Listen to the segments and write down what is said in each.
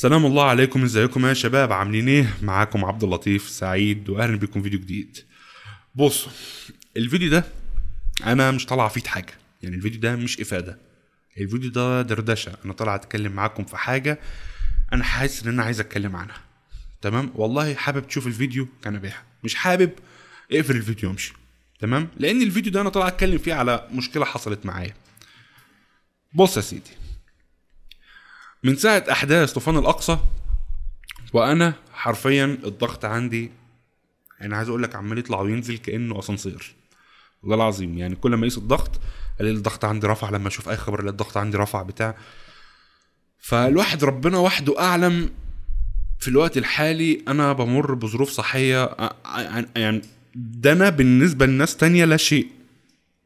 سلام الله عليكم ازيكم يا شباب عاملين ايه معاكم عبد اللطيف سعيد واهلا بكم فيديو جديد بصوا الفيديو ده انا مش طالع افيد حاجه يعني الفيديو ده مش افاده الفيديو ده دردشه انا طالع اتكلم معاكم في حاجه انا حاسس ان انا عايز اتكلم عنها تمام والله حابب تشوف الفيديو كان بيها مش حابب اقفل الفيديو وامشي تمام لان الفيديو ده انا طالع اتكلم فيه على مشكله حصلت معايا بص يا سيدي من ساعه احداث طوفان الاقصى وانا حرفيا الضغط عندي يعني عايز اقول لك عمال يطلع وينزل كانه اسانسير والله العظيم يعني كل ما اقيس الضغط الاقي الضغط عندي رفع لما اشوف اي خبر الاقي الضغط عندي رفع بتاع فالواحد ربنا وحده اعلم في الوقت الحالي انا بمر بظروف صحيه يعني ده انا بالنسبه لناس تانية لا شيء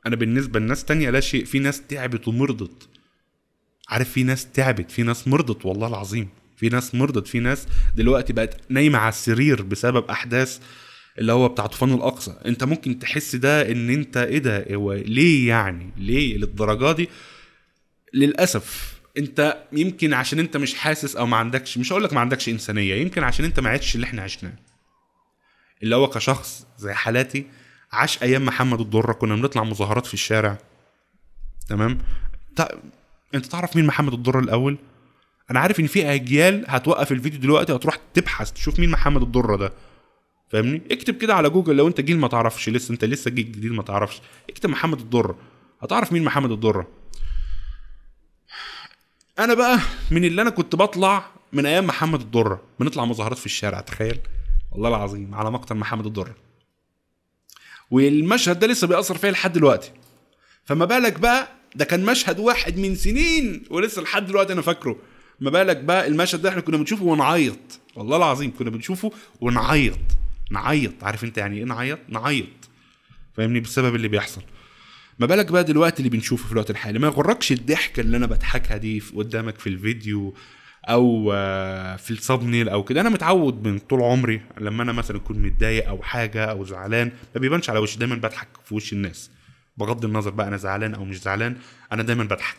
انا بالنسبه لناس تانية لا شيء في ناس تعبت ومرضت عارف في ناس تعبت في ناس مرضت والله العظيم في ناس مرضت في ناس دلوقتي بقت نايمه على السرير بسبب احداث اللي هو بتاع طوفان الاقصى انت ممكن تحس ده ان انت ايه ده هو ليه يعني ليه للدرجه دي للاسف انت يمكن عشان انت مش حاسس او ما عندكش مش هقول لك ما عندكش انسانيه يمكن عشان انت ما عشتش اللي احنا عشناه اللي هو كشخص زي حالاتي عاش ايام محمد الدره كنا بنطلع مظاهرات في الشارع تمام طيب، انت تعرف مين محمد الضر الاول انا عارف ان في اجيال هتوقف الفيديو دلوقتي هتروح تبحث تشوف مين محمد الضر ده فاهمني اكتب كده على جوجل لو انت جيل ما تعرفش لسه انت لسه جيل جديد ما تعرفش اكتب محمد الضر هتعرف مين محمد الضر انا بقى من اللي انا كنت بطلع من ايام محمد الضر بنطلع مظاهرات في الشارع تخيل والله العظيم على مقتل محمد الضر والمشهد ده لسه بيأثر فيا لحد دلوقتي فما بالك بقى ده كان مشهد واحد من سنين ولسه لحد دلوقتي انا فاكره ما بالك بقى المشهد ده احنا كنا بنشوفه ونعيط والله العظيم كنا بنشوفه ونعيط نعيط عارف انت يعني ايه نعيط نعيط فاهمني بسبب اللي بيحصل ما بالك بقى دلوقتي اللي بنشوفه في الوقت الحالي ما يغركش الضحكه اللي انا بضحكها دي قدامك في الفيديو او آه، في الصابنيل او كده انا متعود من طول عمري لما انا مثلا اكون متضايق او حاجه او زعلان ما بيبانش على وشي دايما بضحك في وش الناس بغض النظر بقى انا زعلان او مش زعلان انا دايما بضحك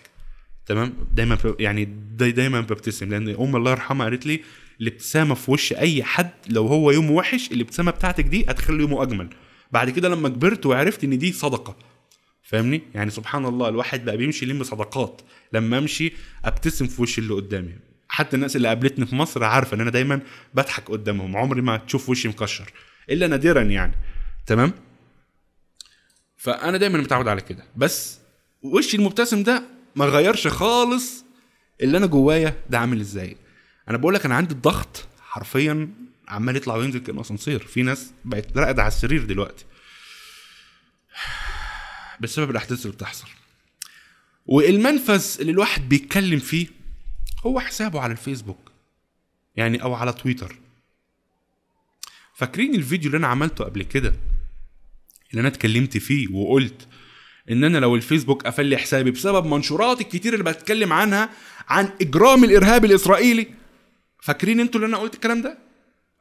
تمام دايما يعني داي دايما ببتسم لان امي الله يرحمها قالت لي الابتسامه في وش اي حد لو هو يومه وحش الابتسامه بتاعتك دي هتخلي يومه اجمل بعد كده لما كبرت وعرفت ان دي صدقه فاهمني يعني سبحان الله الواحد بقى بيمشي يلم صدقات لما امشي ابتسم في وش اللي قدامي حتى الناس اللي قابلتني في مصر عارفه ان انا دايما بضحك قدامهم عمري ما تشوف وشي مكشر الا نادرا يعني تمام فانا دايما متعود على كده بس وشي المبتسم ده ما غيرش خالص اللي انا جوايا ده عامل ازاي انا بقول لك انا عندي الضغط حرفيا عمال يطلع وينزل كانه اسانسير في ناس بقت راقده على السرير دلوقتي بسبب الاحداث اللي بتحصل والمنفذ اللي الواحد بيتكلم فيه هو حسابه على الفيسبوك يعني او على تويتر فاكرين الفيديو اللي انا عملته قبل كده اللي انا اتكلمت فيه وقلت ان انا لو الفيسبوك قفل لي حسابي بسبب منشورات الكتير اللي بتكلم عنها عن اجرام الارهاب الاسرائيلي فاكرين انتوا اللي انا قلت الكلام ده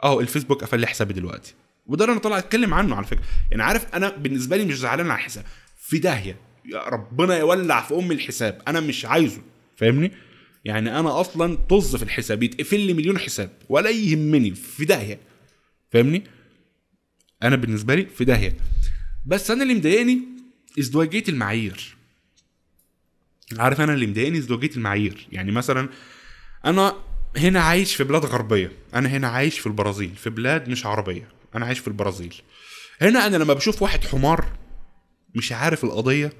اهو الفيسبوك قفل لي حسابي دلوقتي وده اللي انا طالع اتكلم عنه على فكره يعني عارف انا بالنسبه لي مش زعلان على الحساب في داهيه يا ربنا يولع في ام الحساب انا مش عايزه فاهمني يعني انا اصلا طز في الحساب يتقفل لي مليون حساب ولا يهمني في داهيه فاهمني انا بالنسبه لي في داهيه بس انا اللي مضايقني ازدواجيه المعايير عارف انا اللي مضايقني ازدواجيه المعايير يعني مثلا انا هنا عايش في بلاد غربيه انا هنا عايش في البرازيل في بلاد مش عربيه انا عايش في البرازيل هنا انا لما بشوف واحد حمار مش عارف القضيه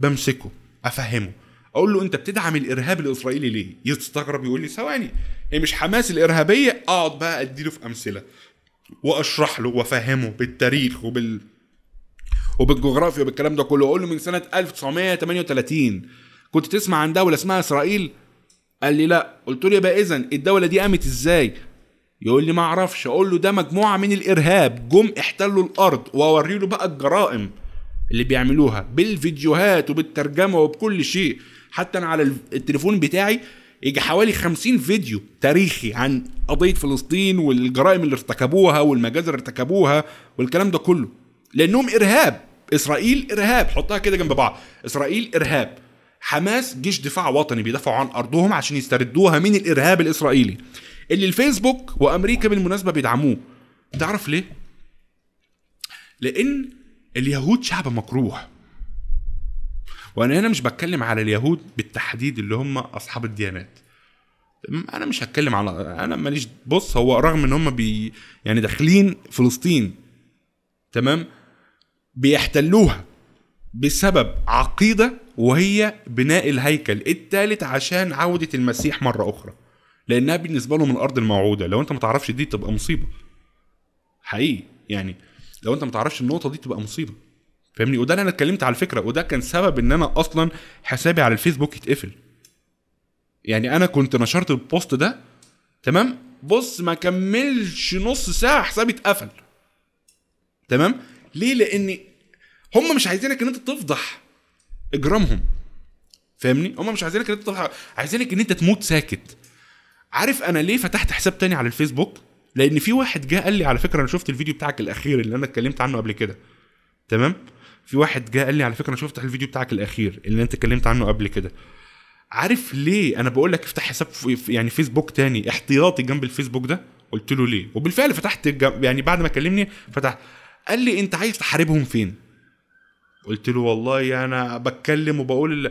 بمسكه افهمه اقول له انت بتدعم الارهاب الاسرائيلي ليه يستغرب يقول لي ثواني هي مش حماس الارهابيه اقعد بقى اديله في امثله واشرح له وافهمه بالتاريخ وبال وبالجغرافيا وبالكلام ده كله اقول له من سنه 1938 كنت تسمع عن دوله اسمها اسرائيل قال لي لا قلت له يبقى اذا الدوله دي قامت ازاي يقول لي ما اعرفش اقول له ده مجموعه من الارهاب جم احتلوا الارض واوري له بقى الجرائم اللي بيعملوها بالفيديوهات وبالترجمه وبكل شيء حتى انا على التليفون بتاعي يجي حوالي 50 فيديو تاريخي عن قضيه فلسطين والجرائم اللي ارتكبوها والمجازر اللي ارتكبوها والكلام ده كله لانهم ارهاب اسرائيل ارهاب حطها كده جنب بعض اسرائيل ارهاب حماس جيش دفاع وطني بيدافعوا عن ارضهم عشان يستردوها من الارهاب الاسرائيلي اللي الفيسبوك وامريكا بالمناسبه بيدعموه تعرف ليه لان اليهود شعب مكروه وانا هنا مش بتكلم على اليهود بالتحديد اللي هم اصحاب الديانات انا مش هتكلم على انا ماليش بص هو رغم ان هم بي يعني داخلين فلسطين تمام بيحتلوها بسبب عقيدة وهي بناء الهيكل الثالث عشان عودة المسيح مرة أخرى لأنها بالنسبة لهم الأرض الموعودة لو أنت ما تعرفش دي تبقى مصيبة حقيقي يعني لو أنت ما تعرفش النقطة دي تبقى مصيبة فاهمني وده اللي أنا اتكلمت على الفكرة وده كان سبب إن أنا أصلا حسابي على الفيسبوك يتقفل يعني أنا كنت نشرت البوست ده تمام بص ما كملش نص ساعة حسابي اتقفل تمام ليه لان هم مش عايزينك ان انت تفضح اجرامهم فاهمني هم مش عايزينك ان انت تفضح عايزينك ان انت تموت ساكت عارف انا ليه فتحت حساب تاني على الفيسبوك لان في واحد جه قال لي على فكره انا شفت الفيديو بتاعك الاخير اللي انا اتكلمت عنه قبل كده تمام في واحد جه قال لي على فكره انا شفت الفيديو بتاعك الاخير اللي انت اتكلمت عنه قبل كده عارف ليه انا بقول لك افتح حساب يعني فيسبوك تاني احتياطي جنب الفيسبوك ده قلت له ليه وبالفعل فتحت يعني بعد ما كلمني فتحت قال لي انت عايز تحاربهم فين قلت له والله انا بتكلم وبقول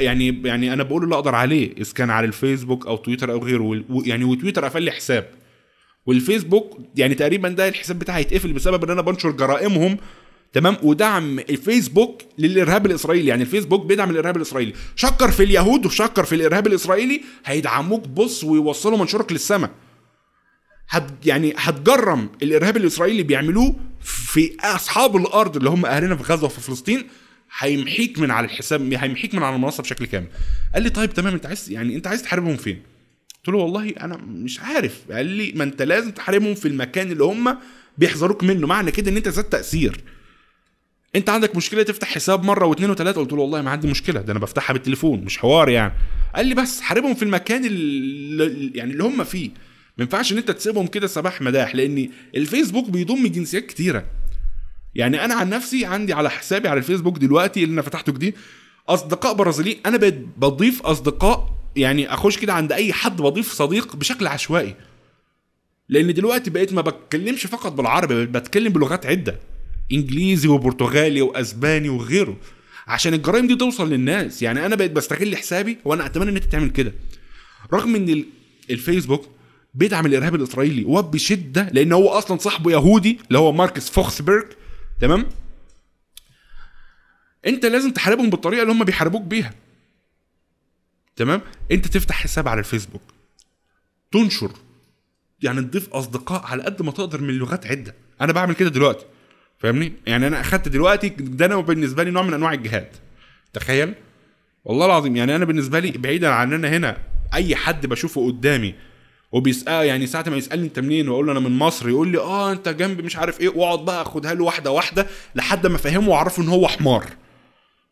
يعني يعني انا بقول اللي اقدر عليه اذا كان على الفيسبوك او تويتر او غيره يعني وتويتر قفل لي حساب والفيسبوك يعني تقريبا ده الحساب بتاعي هيتقفل بسبب ان انا بنشر جرائمهم تمام ودعم الفيسبوك للارهاب الاسرائيلي يعني الفيسبوك بيدعم الارهاب الاسرائيلي شكر في اليهود وشكر في الارهاب الاسرائيلي هيدعموك بص ويوصلوا منشورك للسماء هت يعني هتجرم الارهاب الاسرائيلي بيعملوه في اصحاب الارض اللي هم اهلنا في غزه وفي فلسطين هيمحيك من على الحساب هيمحيك من على المنصه بشكل كامل قال لي طيب تمام انت عايز يعني انت عايز تحاربهم فين قلت له والله انا مش عارف قال لي ما انت لازم تحاربهم في المكان اللي هم بيحذروك منه معنى كده ان انت زاد تاثير انت عندك مشكله تفتح حساب مره واثنين وثلاثه قلت له والله ما عندي مشكله ده انا بفتحها بالتليفون مش حوار يعني قال لي بس حاربهم في المكان اللي يعني اللي هم فيه ما ينفعش ان انت تسيبهم كده صباح مداح لان الفيسبوك بيضم جنسيات كتيره يعني انا عن نفسي عندي على حسابي على الفيسبوك دلوقتي اللي انا فتحته جديد اصدقاء برازيليين انا بقيت بضيف اصدقاء يعني اخش كده عند اي حد بضيف صديق بشكل عشوائي لان دلوقتي بقيت ما بتكلمش فقط بالعربي بتكلم بلغات عده انجليزي وبرتغالي واسباني وغيره عشان الجرائم دي توصل للناس يعني انا بقيت بستغل حسابي وانا اتمنى ان انت تعمل كده رغم ان الفيسبوك بيدعم الارهاب الاسرائيلي وبشده لان هو اصلا صاحبه يهودي اللي هو ماركس فوخسبرج تمام انت لازم تحاربهم بالطريقه اللي هم بيحاربوك بيها تمام انت تفتح حساب على الفيسبوك تنشر يعني تضيف اصدقاء على قد ما تقدر من لغات عده انا بعمل كده دلوقتي فاهمني يعني انا اخدت دلوقتي ده انا بالنسبه لي نوع من انواع الجهاد تخيل والله العظيم يعني انا بالنسبه لي بعيدا عن ان انا هنا اي حد بشوفه قدامي وبيسال يعني ساعه ما يسالني انت منين واقول له انا من مصر يقول لي اه انت جنب مش عارف ايه واقعد بقى اخدها له واحده واحده لحد ما افهمه واعرفه ان هو حمار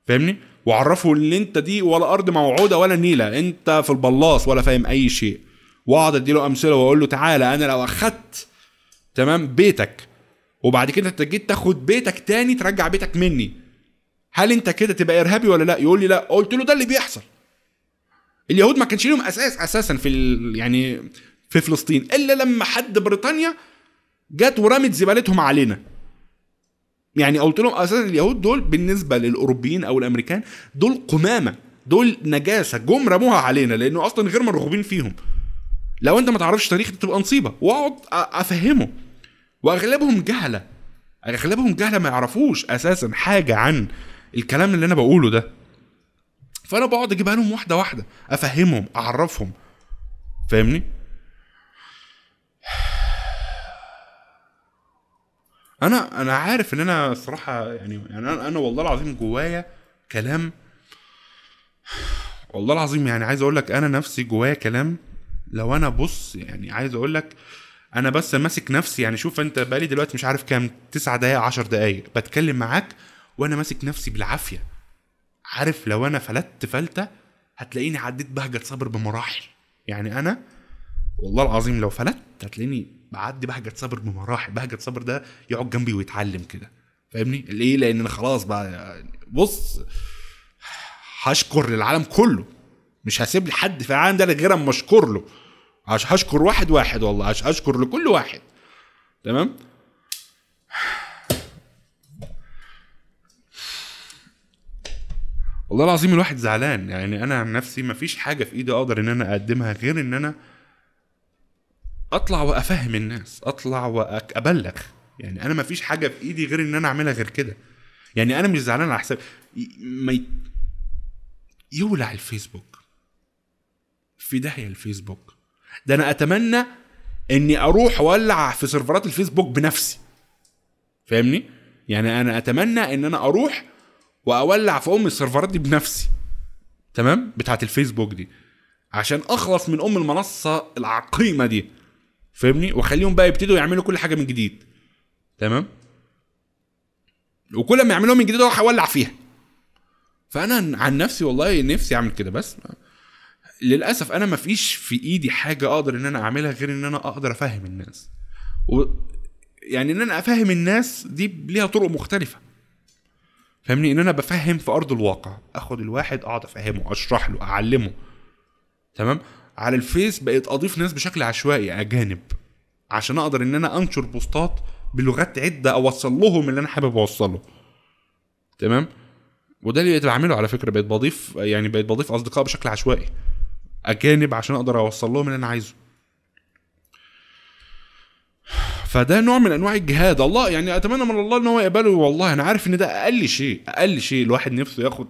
فاهمني واعرفه ان انت دي ولا ارض موعوده ولا نيله انت في البلاص ولا فاهم اي شيء واقعد اديله امثله واقول له تعالى انا لو اخدت تمام بيتك وبعد كده انت جيت تاخد بيتك تاني ترجع بيتك مني هل انت كده تبقى ارهابي ولا لا يقول لي لا قلت له ده اللي بيحصل اليهود ما كانش لهم اساس اساسا في يعني في فلسطين الا لما حد بريطانيا جت ورمت زبالتهم علينا يعني قلت لهم اساسا اليهود دول بالنسبه للاوروبيين او الامريكان دول قمامه دول نجاسه جم رموها علينا لانه اصلا غير مرغوبين فيهم لو انت ما تعرفش تاريخ تبقى نصيبه واقعد افهمه واغلبهم جهله اغلبهم جهله ما يعرفوش اساسا حاجه عن الكلام اللي انا بقوله ده فانا بقعد اجيبها لهم واحده واحده افهمهم اعرفهم فاهمني انا انا عارف ان انا الصراحه يعني يعني انا, أنا والله العظيم جوايا كلام والله العظيم يعني عايز اقول لك انا نفسي جوايا كلام لو انا بص يعني عايز اقول لك انا بس ماسك نفسي يعني شوف انت بقالي دلوقتي مش عارف كام تسعة دقائق 10 دقائق بتكلم معاك وانا ماسك نفسي بالعافيه عارف لو انا فلتت فلته هتلاقيني عديت بهجه صابر بمراحل يعني انا والله العظيم لو فلت هتلاقيني بعدي بهجه صابر بمراحل بهجه صابر ده يقعد جنبي ويتعلم كده فاهمني ليه لان انا خلاص بقى بص هشكر للعالم كله مش هسيب لحد في العالم ده غير اما اشكر له عشان هشكر واحد واحد والله عشان اشكر لكل واحد تمام والله العظيم الواحد زعلان يعني انا عن نفسي مفيش حاجه في ايدي اقدر ان انا اقدمها غير ان انا اطلع وافهم الناس اطلع وابلغ يعني انا مفيش حاجه في ايدي غير ان انا اعملها غير كده يعني انا مش زعلان على حساب ما ي... يولع الفيسبوك في داهيه الفيسبوك ده انا اتمنى اني اروح اولع في سيرفرات الفيسبوك بنفسي فاهمني يعني انا اتمنى ان انا اروح واولع في ام السيرفرات دي بنفسي تمام بتاعه الفيسبوك دي عشان اخلص من ام المنصه العقيمه دي فاهمني واخليهم بقى يبتدوا يعملوا كل حاجه من جديد تمام وكل ما يعملوها من جديد هولع فيها فانا عن نفسي والله نفسي اعمل كده بس للاسف انا ما فيش في ايدي حاجه اقدر ان انا اعملها غير ان انا اقدر افهم الناس و يعني ان انا افهم الناس دي ليها طرق مختلفه فاهمني ان انا بفهم في ارض الواقع اخد الواحد اقعد افهمه اشرح له اعلمه تمام على الفيس بقيت اضيف ناس بشكل عشوائي اجانب عشان اقدر ان انا انشر بوستات بلغات عده اوصل لهم اللي انا حابب اوصله تمام وده اللي بقيت بعمله على فكره بقيت بضيف يعني بقيت بضيف اصدقاء بشكل عشوائي اجانب عشان اقدر اوصل لهم اللي انا عايزه فده نوع من انواع الجهاد الله يعني اتمنى من الله ان هو يقبله والله انا عارف ان ده اقل شيء اقل شيء الواحد نفسه ياخد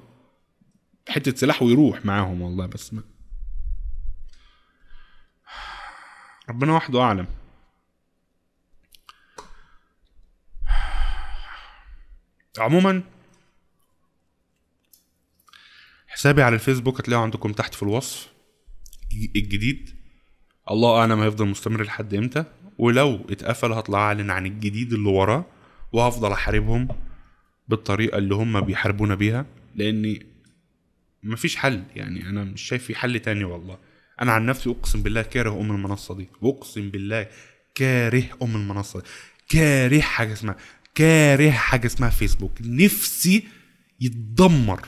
حته سلاح ويروح معاهم والله بس ما ربنا وحده اعلم عموما حسابي على الفيسبوك هتلاقيه عندكم تحت في الوصف الجديد الله اعلم هيفضل مستمر لحد امتى ولو اتقفل هطلع اعلن عن الجديد اللي وراه وهفضل احاربهم بالطريقه اللي هم بيحاربونا بيها لاني مفيش حل يعني انا مش شايف في حل تاني والله انا عن نفسي اقسم بالله كاره ام المنصه دي اقسم بالله كاره ام المنصه دي كاره حاجه اسمها كاره حاجه اسمها فيسبوك نفسي يتدمر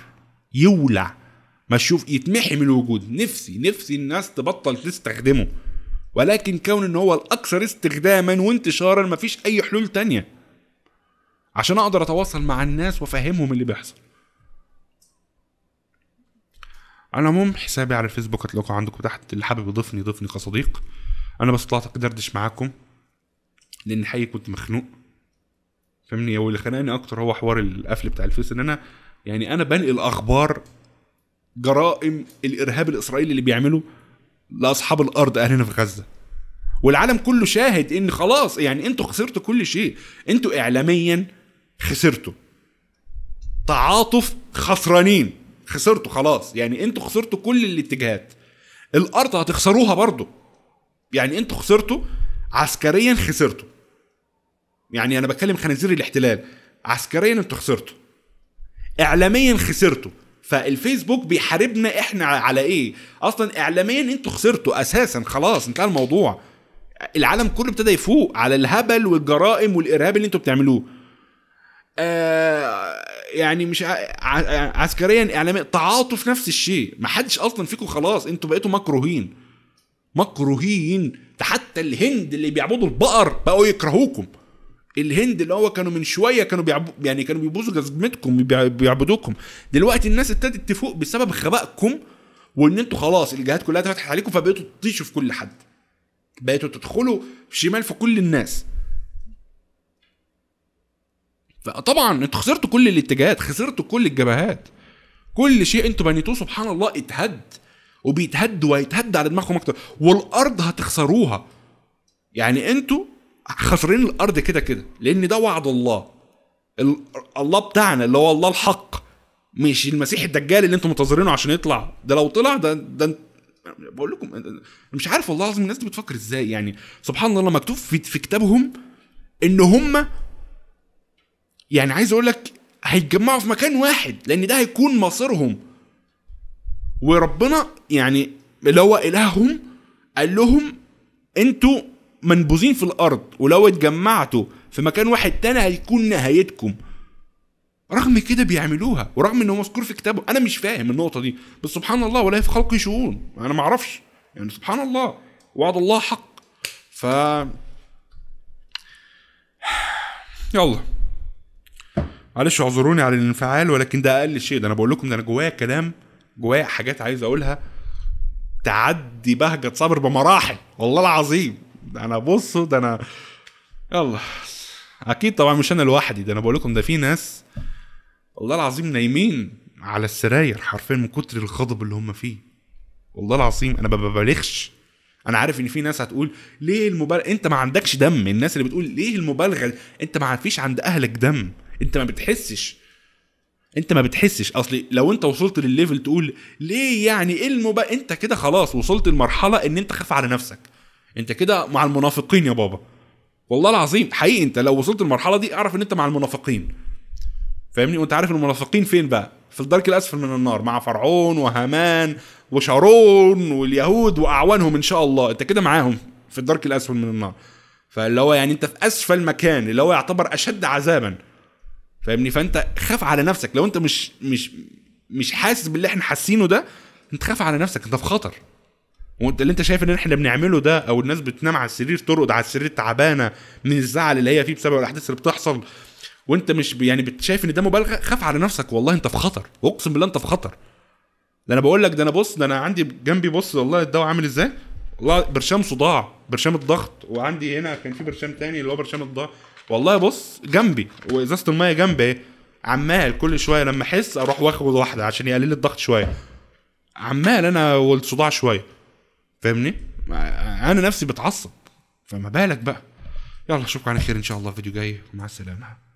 يولع ما اشوف يتمحي من الوجود نفسي نفسي الناس تبطل تستخدمه ولكن كون ان هو الاكثر استخداما وانتشارا مفيش اي حلول تانية عشان اقدر اتواصل مع الناس وافهمهم اللي بيحصل على العموم حسابي على الفيسبوك هتلاقوا عندكم تحت اللي حابب يضيفني يضيفني كصديق انا بس طلعت ادردش معاكم لان حقيقي كنت مخنوق فاهمني واللي خنقني اكتر هو حوار القفل بتاع الفيس ان انا يعني انا بنقل اخبار جرائم الارهاب الاسرائيلي اللي بيعمله لاصحاب الارض اهلنا في غزه والعالم كله شاهد ان خلاص يعني انتوا خسرتوا كل شيء انتوا اعلاميا خسرتوا تعاطف خسرانين خسرتوا خلاص يعني انتوا خسرتوا كل الاتجاهات الارض هتخسروها برضه يعني انتوا خسرتوا عسكريا خسرتوا يعني انا بتكلم خنازير الاحتلال عسكريا انتوا خسرتوا اعلاميا خسرتوا فالفيسبوك بيحاربنا احنا على ايه اصلا اعلاميا انتوا خسرتوا اساسا خلاص انتهى الموضوع العالم كله ابتدى يفوق على الهبل والجرائم والارهاب اللي انتوا بتعملوه آه يعني مش عسكريا اعلاميا تعاطف نفس الشيء ما حدش اصلا فيكم خلاص انتوا بقيتوا مكروهين مكروهين ده حتى الهند اللي بيعبدوا البقر بقوا يكرهوكم الهند اللي هو كانوا من شويه كانوا بيعب... يعني كانوا بيبوظوا جزمتكم بيعبدوكم دلوقتي الناس ابتدت تفوق بسبب خبائكم وان انتوا خلاص الجهات كلها اتفتحت عليكم فبقيتوا تطيشوا في كل حد بقيتوا تدخلوا شمال في كل الناس فطبعا انتوا خسرتوا كل الاتجاهات خسرتوا كل الجبهات كل شيء انتوا بنيتوه سبحان الله اتهد وبيتهد وهيتهد على دماغكم اكتر والارض هتخسروها يعني انتوا خسرين الارض كده كده لان ده وعد الله الله بتاعنا اللي هو الله الحق مش المسيح الدجال اللي انتم منتظرينه عشان يطلع ده لو طلع ده ده بقول لكم مش عارف والله العظيم الناس دي بتفكر ازاي يعني سبحان الله مكتوب في, في كتابهم ان هم يعني عايز اقول لك هيتجمعوا في مكان واحد لان ده هيكون مصيرهم وربنا يعني اللي هو الههم قال لهم انتوا منبوذين في الارض ولو اتجمعتوا في مكان واحد تاني هيكون نهايتكم رغم كده بيعملوها ورغم ان هو مذكور في كتابه انا مش فاهم النقطه دي بس سبحان الله ولا في خلقي شؤون انا ما اعرفش يعني سبحان الله وعد الله حق ف يلا معلش اعذروني على الانفعال ولكن ده اقل شيء ده انا بقول لكم ده انا جوايا كلام جوايا حاجات عايز اقولها تعدي بهجة صبر بمراحل والله العظيم ده انا بصوا ده انا يلا اكيد طبعا مش انا لوحدي ده انا بقول لكم ده في ناس والله العظيم نايمين على السراير حرفيا من كتر الغضب اللي هم فيه والله العظيم انا ما ببالغش انا عارف ان في ناس هتقول ليه المبالغه انت ما عندكش دم الناس اللي بتقول ليه المبالغه انت ما فيش عند اهلك دم انت ما بتحسش انت ما بتحسش اصل لو انت وصلت للليفل تقول ليه يعني ايه المبالغه انت كده خلاص وصلت لمرحله ان انت خاف على نفسك انت كده مع المنافقين يا بابا والله العظيم حقيقي انت لو وصلت المرحله دي اعرف ان انت مع المنافقين فاهمني وانت عارف المنافقين فين بقى في الدرك الاسفل من النار مع فرعون وهامان وشارون واليهود واعوانهم ان شاء الله انت كده معاهم في الدرك الاسفل من النار فاللي هو يعني انت في اسفل مكان اللي هو يعتبر اشد عذابا فاهمني فانت خاف على نفسك لو انت مش مش مش حاسس باللي احنا حاسينه ده انت خاف على نفسك انت في خطر وانت اللي انت شايف ان احنا بنعمله ده او الناس بتنام على السرير ترقد على السرير تعبانه من الزعل اللي هي فيه بسبب الاحداث اللي بتحصل وانت مش يعني شايف ان ده مبالغه خاف على نفسك والله انت في خطر اقسم بالله انت في خطر ده انا بقول لك ده انا بص ده انا عندي جنبي بص والله الدواء عامل ازاي والله برشام صداع برشام الضغط وعندي هنا كان في برشام تاني اللي هو برشام الضغط والله بص جنبي وازازه الميه جنبي عمال كل شويه لما احس اروح واخد واحده عشان يقلل الضغط شويه عمال انا والصداع شويه فاهمني انا نفسي بتعصب فما بالك بقى يلا اشوفكم على خير ان شاء الله فيديو جاي ومع السلامه